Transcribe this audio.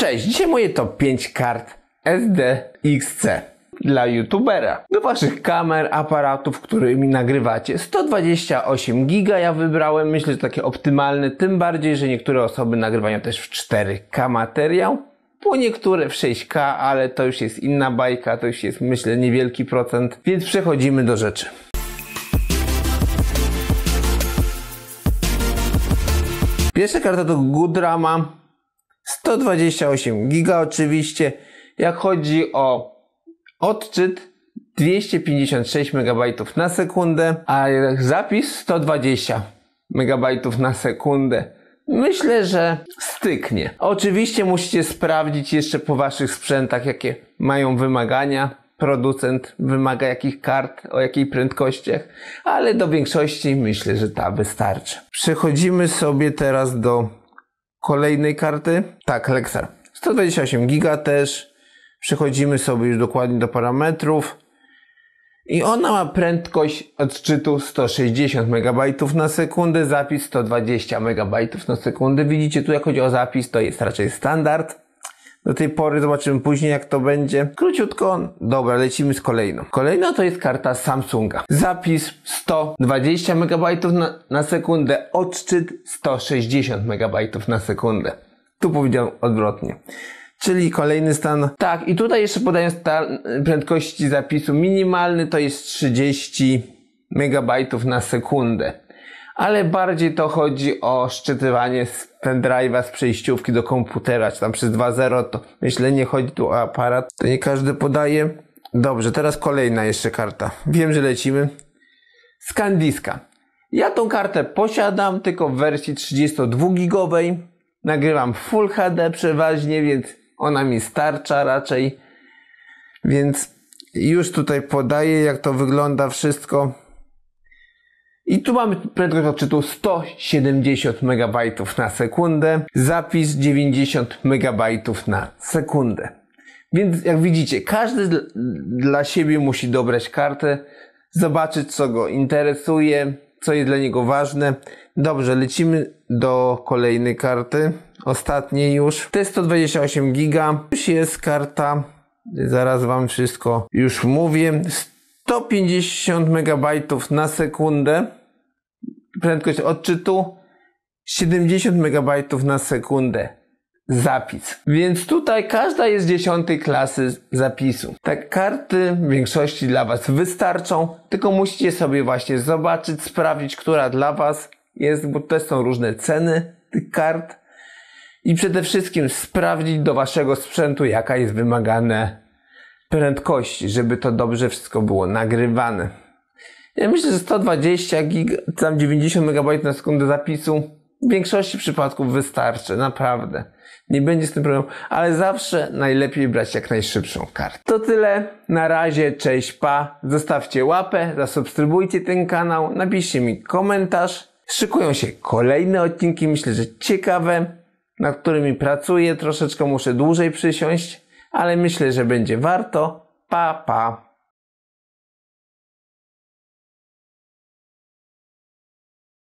Cześć, dzisiaj moje top 5 kart SDXC dla youtubera. Do waszych kamer, aparatów, którymi nagrywacie 128 giga ja wybrałem, myślę, że takie optymalne, tym bardziej, że niektóre osoby nagrywają też w 4K materiał, po niektóre w 6K, ale to już jest inna bajka, to już jest myślę niewielki procent, więc przechodzimy do rzeczy. Pierwsza karta to Goodrama 128 giga oczywiście. Jak chodzi o odczyt, 256 MB na sekundę, a zapis 120 MB na sekundę. Myślę, że styknie. Oczywiście musicie sprawdzić jeszcze po waszych sprzętach, jakie mają wymagania. Producent wymaga jakich kart, o jakiej prędkościach, ale do większości myślę, że ta wystarczy. Przechodzimy sobie teraz do kolejnej karty. Tak, Lexar. 128 giga też. Przechodzimy sobie już dokładnie do parametrów. I ona ma prędkość odczytu 160 MB na sekundę, zapis 120 MB na sekundę. Widzicie, tu jak chodzi o zapis, to jest raczej standard do tej pory, zobaczymy później jak to będzie. Króciutko, dobra, lecimy z kolejną. Kolejna to jest karta Samsunga. Zapis 120 MB na, na sekundę, odczyt 160 MB na sekundę. Tu powiedziałem odwrotnie czyli kolejny stan. Tak, i tutaj jeszcze podając y, prędkości zapisu. Minimalny to jest 30 MB na sekundę ale bardziej to chodzi o szczytywanie z pendrive'a z przejściówki do komputera, czy tam przez 2.0, to myślę nie chodzi tu o aparat, to nie każdy podaje. Dobrze, teraz kolejna jeszcze karta. Wiem, że lecimy. Skandiska. Ja tą kartę posiadam, tylko w wersji 32 gigowej. Nagrywam Full HD przeważnie, więc ona mi starcza raczej. Więc już tutaj podaję, jak to wygląda wszystko. I tu mamy prędkość odczytu 170 MB na sekundę, zapis 90 MB na sekundę. Więc jak widzicie, każdy dla siebie musi dobrać kartę, zobaczyć co go interesuje, co jest dla niego ważne. Dobrze, lecimy do kolejnej karty, ostatniej już. t 128 GB, już jest karta, zaraz Wam wszystko już mówię, 150 MB na sekundę prędkość odczytu 70 MB na sekundę zapis. Więc tutaj każda jest dziesiątej klasy zapisu. Te tak, karty w większości dla Was wystarczą, tylko musicie sobie właśnie zobaczyć, sprawdzić, która dla Was jest, bo też są różne ceny tych kart. I przede wszystkim sprawdzić do Waszego sprzętu, jaka jest wymagane prędkości, żeby to dobrze wszystko było nagrywane. Ja myślę, że 120 gig, tam 90 MB na sekundę zapisu w większości przypadków wystarczy, naprawdę. Nie będzie z tym problemu, ale zawsze najlepiej brać jak najszybszą kartę. To tyle, na razie, cześć, pa. Zostawcie łapę, zasubskrybujcie ten kanał, napiszcie mi komentarz. Szykują się kolejne odcinki, myślę, że ciekawe, nad którymi pracuję, troszeczkę muszę dłużej przysiąść, ale myślę, że będzie warto. Pa, pa.